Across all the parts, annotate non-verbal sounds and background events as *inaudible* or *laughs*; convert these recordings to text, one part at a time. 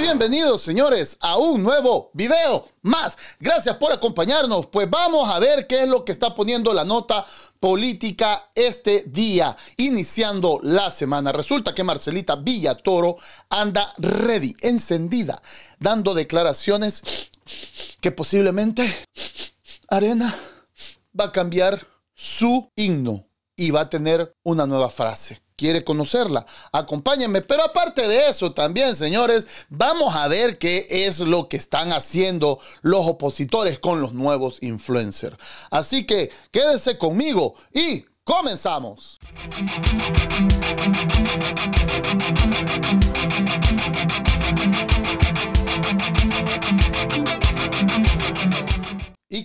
bienvenidos, señores, a un nuevo video más. Gracias por acompañarnos. Pues vamos a ver qué es lo que está poniendo la nota política este día, iniciando la semana. Resulta que Marcelita Villatoro anda ready, encendida, dando declaraciones que posiblemente Arena va a cambiar su himno y va a tener una nueva frase quiere conocerla. Acompáñenme. Pero aparte de eso, también, señores, vamos a ver qué es lo que están haciendo los opositores con los nuevos influencers. Así que quédense conmigo y comenzamos.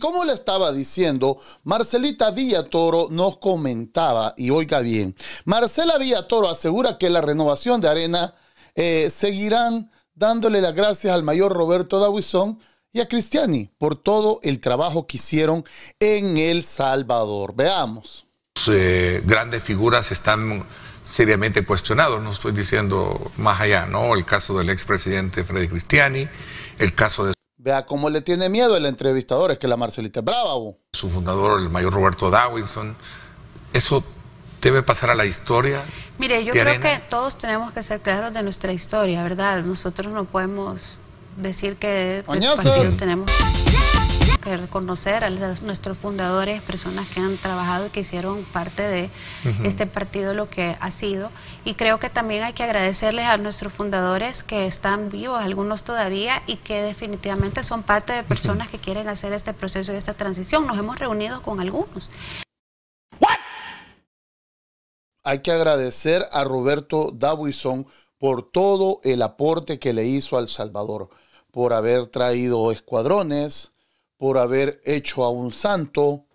como le estaba diciendo, Marcelita Villatoro nos comentaba, y oiga bien, Marcela Villatoro asegura que la renovación de Arena eh, seguirán dándole las gracias al mayor Roberto Dawison y a Cristiani por todo el trabajo que hicieron en El Salvador. Veamos. Eh, grandes figuras están seriamente cuestionados, no estoy diciendo más allá, ¿no? El caso del expresidente Freddy Cristiani, el caso de Vea cómo le tiene miedo el entrevistador, es que la Marcelita es brava. Su fundador, el mayor Roberto Dawinson, eso debe pasar a la historia. Mire, yo creo que todos tenemos que ser claros de nuestra historia, ¿verdad? Nosotros no podemos decir que tenemos que reconocer a nuestros fundadores, personas que han trabajado y que hicieron parte de este partido, lo que ha sido. Y creo que también hay que agradecerles a nuestros fundadores que están vivos, algunos todavía, y que definitivamente son parte de personas que quieren hacer este proceso y esta transición. Nos hemos reunido con algunos. Hay que agradecer a Roberto Dabuizón por todo el aporte que le hizo al Salvador, por haber traído escuadrones, por haber hecho a un santo,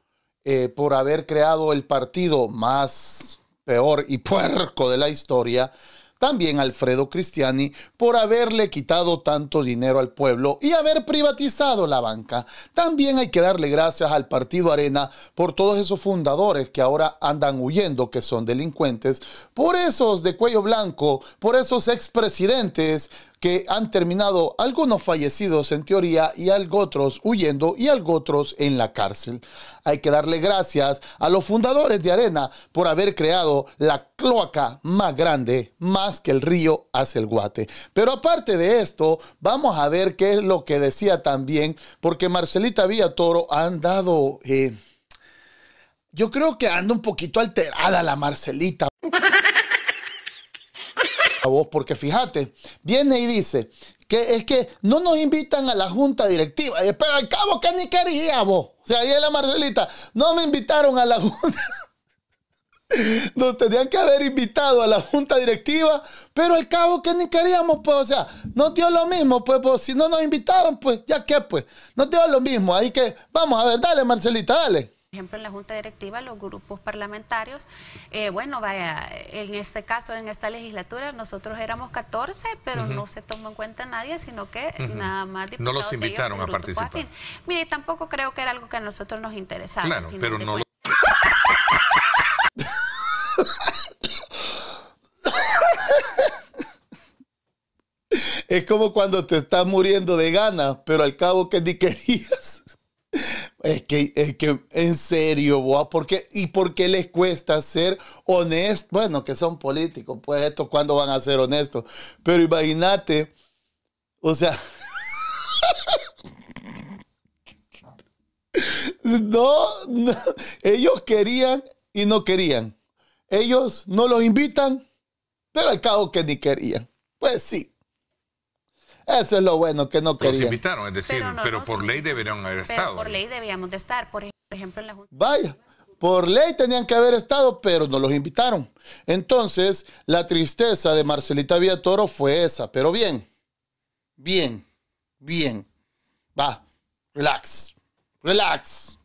eh, por haber creado el partido más peor y *laughs* puerco de la historia, también Alfredo Cristiani por haberle quitado tanto dinero al pueblo y haber privatizado la banca. También hay que darle gracias al Partido Arena por todos esos fundadores que ahora andan huyendo, que son delincuentes, por esos de cuello blanco, por esos expresidentes que han terminado algunos fallecidos en teoría y algo otros huyendo y algo otros en la cárcel. Hay que darle gracias a los fundadores de Arena por haber creado la cloaca más grande, más que el río hace el guate. Pero aparte de esto, vamos a ver qué es lo que decía también, porque Marcelita Villatoro han dado... Eh, yo creo que anda un poquito alterada la Marcelita. *laughs* vos, porque fíjate, viene y dice que es que no nos invitan a la junta directiva, eh, pero al cabo que ni queríamos. O sea, ahí es la Marcelita, no me invitaron a la junta. *laughs* Nos tenían que haber invitado a la junta directiva, pero al cabo que ni queríamos, pues, o sea, nos dio lo mismo, pues, pues si no nos invitaron, pues, ya que, pues, no dio lo mismo. Ahí que, vamos a ver, dale, Marcelita, dale. Por ejemplo, en la Junta Directiva, los grupos parlamentarios, eh, bueno, vaya, en este caso, en esta legislatura, nosotros éramos 14, pero no se tomó en cuenta nadie, sino que nada más diputados No los invitaron a participar. Mire, tampoco creo que era algo que a nosotros nos interesaba. Claro, pero no... es como cuando te estás muriendo de ganas, pero al cabo que ni querías. Es que, es que, en serio, ¿y por qué les cuesta ser honestos? Bueno, que son políticos, pues esto, ¿cuándo van a ser honestos? Pero imagínate, o sea... *laughs* no, no, ellos querían y no querían. Ellos no los invitan, pero al cabo que ni querían. Pues sí, eso es lo bueno, que no querían. Los invitaron, es decir, pero, por ley deberían haber estado. por ley debíamos de estar, por ejemplo, en la Junta. Vaya, por ley tenían que haber estado, pero no los invitaron. Entonces, la tristeza de Marcelita Villatoro fue esa, pero bien, bien, bien. Va, relax, relax.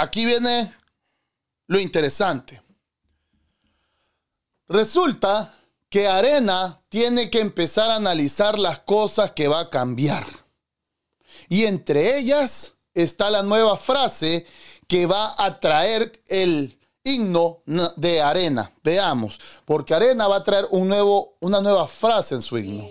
aquí viene lo interesante. Resulta que Arena tiene que empezar a analizar las cosas que va a cambiar. Y entre ellas está la nueva frase que va a traer el himno de Arena. Veamos, porque Arena va a traer una nueva frase en su himno.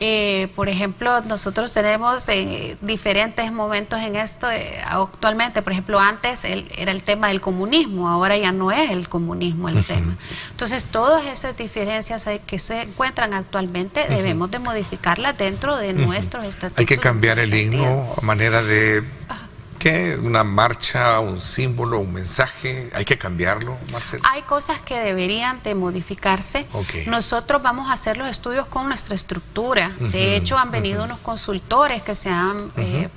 Eh, por ejemplo, nosotros tenemos eh, diferentes momentos en esto eh, actualmente. Por ejemplo, antes era el tema del comunismo, ahora ya no es el comunismo el tema. Entonces, todas esas diferencias que se encuentran actualmente debemos de modificarlas dentro de nuestros estatutos. Hay que cambiar el himno a manera de ¿Qué? ¿Una marcha, un símbolo, un mensaje? ¿Hay que cambiarlo, Marcelo? Hay cosas que deberían de modificarse. Nosotros vamos a hacer los estudios con nuestra estructura. de hecho, han venido unos consultores que se han... Eh,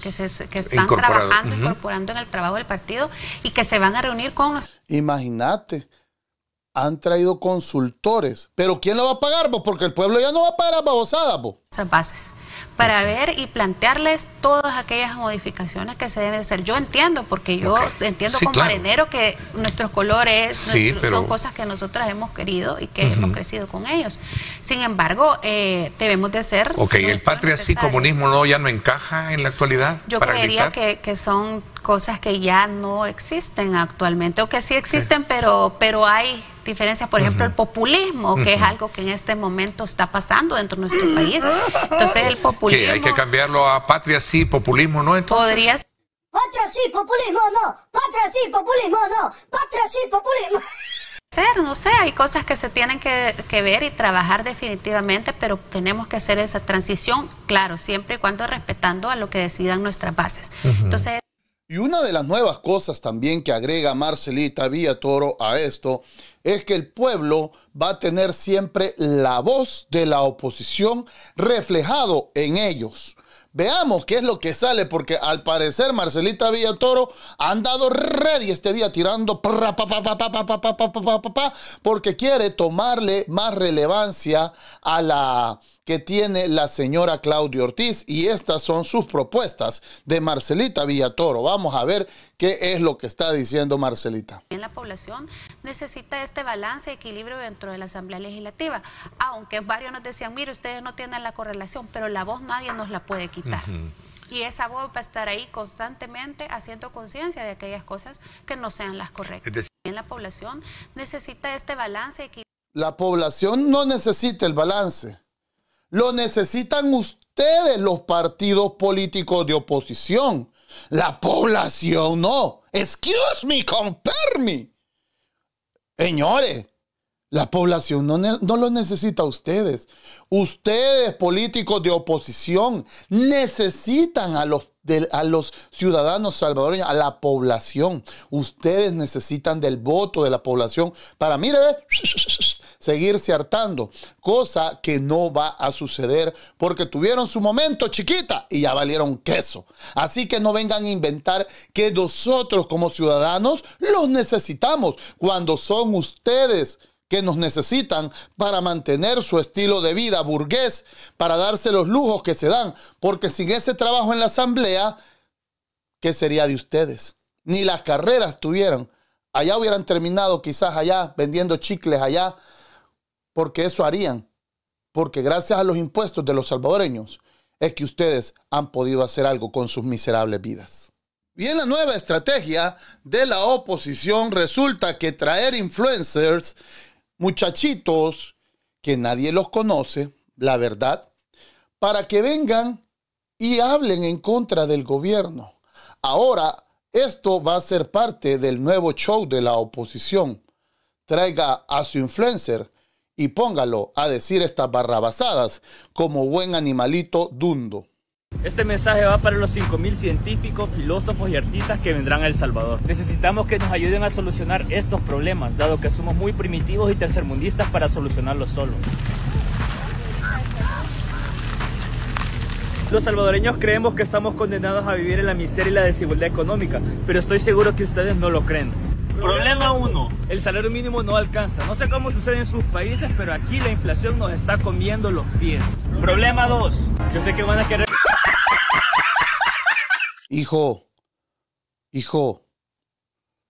que, están trabajando, incorporando en el trabajo del partido y que se van a reunir con nosotros. Imagínate, han traído consultores, pero ¿quién lo va a pagar? Porque el pueblo ya no va a pagar a babosada. bases para ver y plantearles todas aquellas modificaciones que se deben hacer. Yo entiendo, porque yo entiendo como arenero que nuestros colores son cosas que nosotras hemos querido y que hemos crecido con ellos. Sin embargo, eh, debemos de ser... Ok, el patria sí, comunismo no, ya no encaja en la actualidad. Yo creería que, que son cosas que ya no existen actualmente o que sí existen, pero pero hay diferencias, por ejemplo, el populismo, que es algo que en este momento está pasando dentro de nuestro país. Entonces, el populismo. Que ¿Hay que cambiarlo a patria sí, populismo no? Entonces? Podría ser. Patria sí, populismo no. Patria sí, populismo no. Patria sí, populismo. no sé, hay cosas que se tienen que, ver y trabajar definitivamente, pero tenemos que hacer esa transición, claro, siempre y cuando respetando a lo que decidan nuestras bases. Entonces. Y una de las nuevas cosas también que agrega Marcelita Villatoro a esto es que el pueblo va a tener siempre la voz de la oposición reflejado en ellos. Veamos qué es lo que sale, porque al parecer Marcelita Villatoro ha andado ready este día tirando porque quiere tomarle más relevancia a la que tiene la señora Claudia Ortiz y estas son sus propuestas de Marcelita Villatoro. Vamos a ver qué es lo que está diciendo Marcelita. la población necesita este balance, equilibrio dentro de la Asamblea Legislativa, aunque varios nos decían, mire, ustedes no tienen la correlación, pero la voz nadie nos la puede quitar. y esa voz va a estar ahí constantemente haciendo conciencia de aquellas cosas que no sean las correctas. la población necesita este balance. La población no necesita el balance. Lo necesitan ustedes los partidos políticos de oposición. La población no. Excuse me, con Señores, la población no, lo necesita a ustedes. Ustedes, políticos de oposición, necesitan a los, a los ciudadanos salvadoreños, a la población. Ustedes necesitan del voto de la población para, mire, seguirse hartando. Cosa que no va a suceder porque tuvieron su momento chiquita y ya valieron queso. Así que no vengan a inventar que nosotros como ciudadanos los necesitamos cuando son ustedes que nos necesitan para mantener su estilo de vida burgués, para darse los lujos que se dan, porque sin ese trabajo en la asamblea, ¿qué sería de ustedes? Ni las carreras tuvieran. Allá hubieran terminado quizás allá vendiendo chicles allá, porque eso harían. Porque gracias a los impuestos de los salvadoreños es que ustedes han podido hacer algo con sus miserables vidas. Y en la nueva estrategia de la oposición resulta que traer influencers muchachitos que nadie los conoce, la verdad, para que vengan y hablen en contra del gobierno. Ahora, esto va a ser parte del nuevo show de la oposición. Traiga a su influencer y póngalo a decir estas barrabasadas como buen animalito dundo. Este mensaje va para los 5.000 científicos, filósofos y artistas que vendrán a El Salvador. Necesitamos que nos ayuden a solucionar estos problemas, dado que somos muy primitivos y tercermundistas para solucionarlos solos. Los salvadoreños creemos que estamos condenados a vivir en la miseria y la desigualdad económica, pero estoy seguro que ustedes no lo creen. Problema 1. El salario mínimo no alcanza. No sé cómo sucede en sus países, pero aquí la inflación nos está comiendo los pies. Problema 2. Yo sé que van a querer hijo, hijo,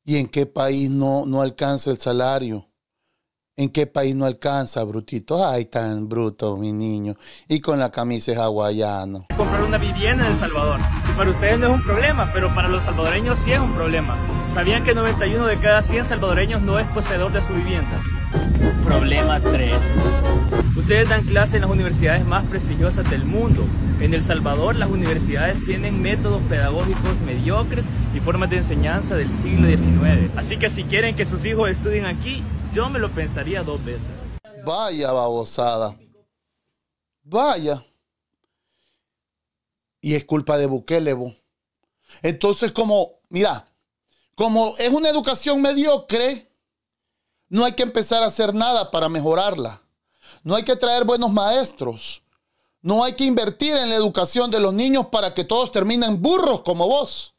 ¿y en qué país no, no alcanza el salario? ¿En qué país no alcanza, brutito? Ay, tan bruto, mi niño. Y con la camisa es hawaiano. Comprar una vivienda en El Salvador. para ustedes no es un problema, pero para los salvadoreños sí es un problema. ¿Sabían que 91 de cada 100 salvadoreños no es poseedor de su vivienda? Problema 3. Ustedes dan clase en las universidades más prestigiosas del mundo. En El Salvador las universidades tienen métodos pedagógicos mediocres y formas de enseñanza del siglo XIX. Así que si quieren que sus hijos estudien aquí, yo me lo pensaría dos veces. Vaya babosada. Vaya. Y es culpa de Bukelebo Entonces, como, mira, como es una educación mediocre, no hay que empezar a hacer nada para mejorarla. No hay que traer buenos maestros. No hay que invertir en la educación de los niños para que todos terminen burros como vos.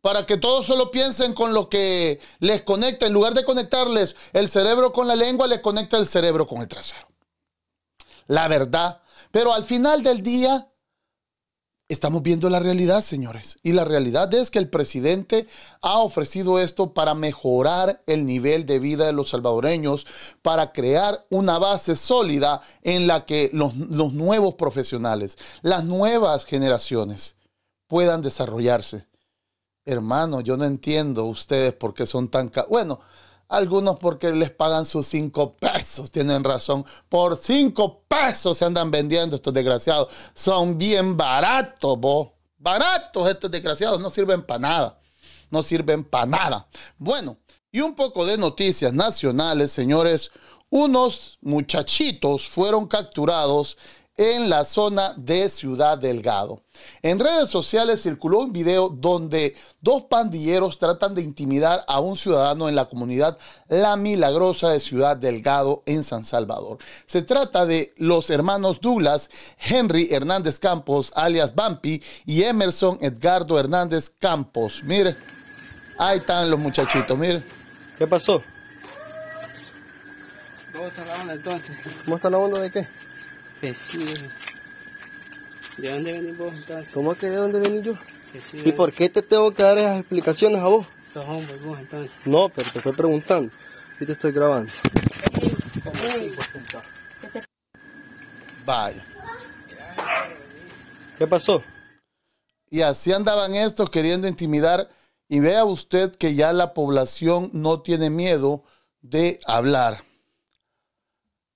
Para que todos solo piensen con lo que les conecta. En lugar de conectarles el cerebro con la lengua, les conecta el cerebro con el trasero. La verdad. Pero al final del día, Estamos viendo la realidad, señores. Y la realidad es que el presidente ha ofrecido esto para mejorar el nivel de vida de los salvadoreños, para crear una base sólida en la que los, nuevos profesionales, las nuevas generaciones puedan desarrollarse. Hermano, yo no entiendo ustedes por qué son tan... Bueno, algunos porque les pagan sus cinco pesos, tienen razón. Por cinco pesos se andan vendiendo estos desgraciados. Son bien baratos, vos. Baratos estos desgraciados, no sirven para nada. No sirven para nada. Bueno, y un poco de noticias nacionales, señores. Unos muchachitos fueron capturados en la zona de Ciudad Delgado. En redes sociales circuló un video donde dos pandilleros tratan de intimidar a un ciudadano en la comunidad La Milagrosa de Ciudad Delgado en San Salvador. Se trata de los hermanos Douglas, Henry Hernández Campos, alias Bampi, y Emerson Edgardo Hernández Campos. Mire, ahí están los muchachitos, mire. ¿Qué pasó? ¿Cómo está la onda entonces? ¿Cómo está la onda de qué? ¿De dónde venís vos entonces? ¿Cómo que de dónde venís yo? ¿Y por qué te tengo que dar esas explicaciones a vos? No, pero te estoy preguntando. Y te estoy grabando. Vaya. ¿Qué pasó? Y así andaban estos queriendo intimidar. Y vea usted que ya la población no tiene miedo de hablar.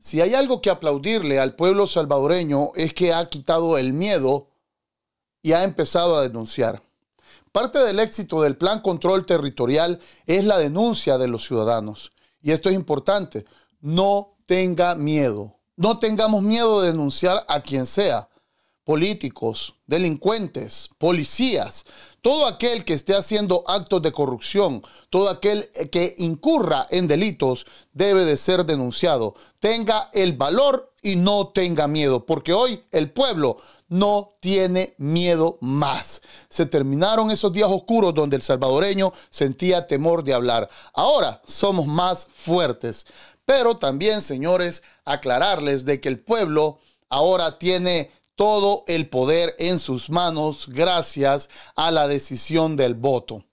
Si hay algo que aplaudirle al pueblo salvadoreño es que ha quitado el miedo y ha empezado a denunciar. Parte del éxito del plan control territorial es la denuncia de los ciudadanos. Y esto es importante. No tenga miedo. No tengamos miedo de denunciar a quien sea políticos, delincuentes, policías, todo aquel que esté haciendo actos de corrupción, todo aquel que incurra en delitos, debe de ser denunciado. Tenga el valor y no tenga miedo, porque hoy el pueblo no tiene miedo más. Se terminaron esos días oscuros donde el salvadoreño sentía temor de hablar. Ahora somos más fuertes. Pero también, señores, aclararles de que el pueblo ahora tiene todo el poder en sus manos gracias a la decisión del voto.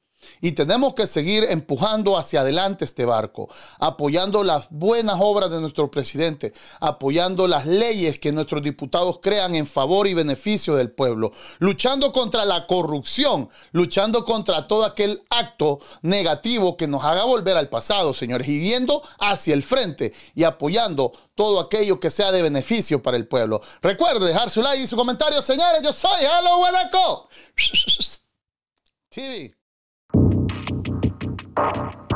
Y tenemos que seguir empujando hacia adelante este barco, apoyando las buenas obras de nuestro presidente, apoyando las leyes que nuestros diputados crean en favor y beneficio del pueblo, luchando contra la corrupción, luchando contra todo aquel acto negativo que nos haga volver al pasado, señores, y viendo hacia el frente y apoyando todo aquello que sea de beneficio para el pueblo. Recuerde dejar su like y su comentario, señores. Yo soy Halo Weleco. TV. you